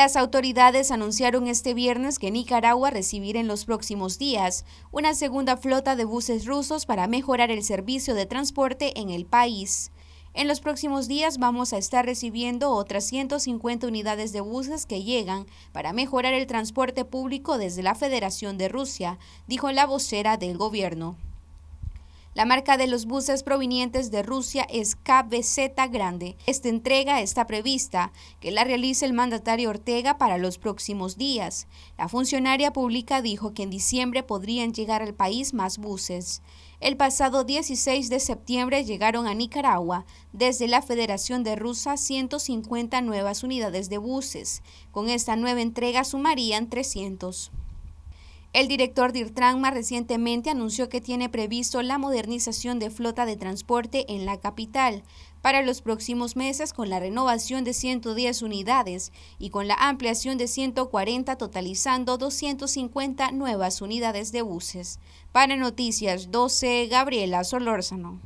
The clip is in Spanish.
Las autoridades anunciaron este viernes que Nicaragua recibirá en los próximos días una segunda flota de buses rusos para mejorar el servicio de transporte en el país. En los próximos días vamos a estar recibiendo otras 150 unidades de buses que llegan para mejorar el transporte público desde la Federación de Rusia, dijo la vocera del gobierno. La marca de los buses provenientes de Rusia es KBZ Grande. Esta entrega está prevista que la realice el mandatario Ortega para los próximos días. La funcionaria pública dijo que en diciembre podrían llegar al país más buses. El pasado 16 de septiembre llegaron a Nicaragua desde la Federación de Rusia 150 nuevas unidades de buses. Con esta nueva entrega sumarían 300. El director de Irtranma recientemente anunció que tiene previsto la modernización de flota de transporte en la capital para los próximos meses con la renovación de 110 unidades y con la ampliación de 140 totalizando 250 nuevas unidades de buses. Para Noticias 12, Gabriela Solórzano.